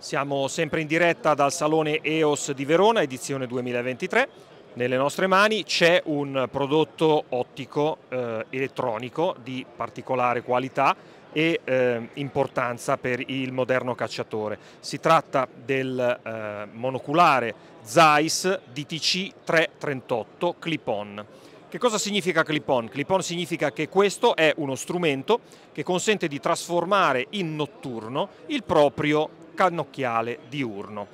Siamo sempre in diretta dal Salone EOS di Verona, edizione 2023. Nelle nostre mani c'è un prodotto ottico eh, elettronico di particolare qualità e eh, importanza per il moderno cacciatore. Si tratta del eh, monoculare Zeiss DTC 338 Clip-on. Che cosa significa clip-on? Clip-on significa che questo è uno strumento che consente di trasformare in notturno il proprio cannocchiale diurno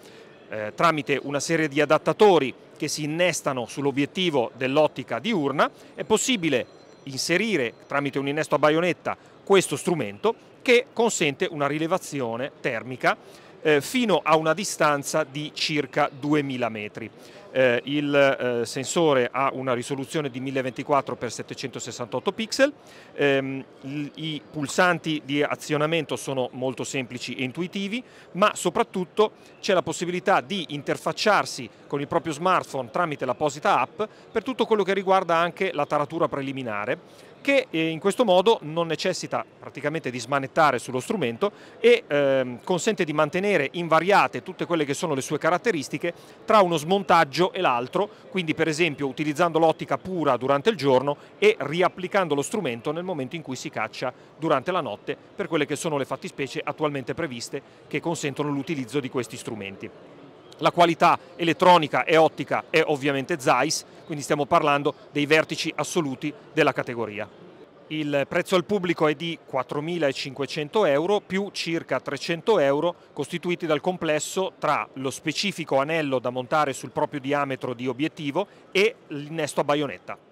eh, tramite una serie di adattatori che si innestano sull'obiettivo dell'ottica diurna è possibile inserire tramite un innesto a baionetta questo strumento che consente una rilevazione termica eh, fino a una distanza di circa 2000 metri eh, il eh, sensore ha una risoluzione di 1024x768 pixel, ehm, i pulsanti di azionamento sono molto semplici e intuitivi, ma soprattutto c'è la possibilità di interfacciarsi con il proprio smartphone tramite l'apposita app per tutto quello che riguarda anche la taratura preliminare, che eh, in questo modo non necessita praticamente di smanettare sullo strumento e ehm, consente di mantenere invariate tutte quelle che sono le sue caratteristiche tra uno smontaggio e l'altro, quindi per esempio utilizzando l'ottica pura durante il giorno e riapplicando lo strumento nel momento in cui si caccia durante la notte per quelle che sono le fattispecie attualmente previste che consentono l'utilizzo di questi strumenti. La qualità elettronica e ottica è ovviamente Zeiss, quindi stiamo parlando dei vertici assoluti della categoria. Il prezzo al pubblico è di 4.500 euro più circa 300 euro costituiti dal complesso tra lo specifico anello da montare sul proprio diametro di obiettivo e l'innesto a baionetta.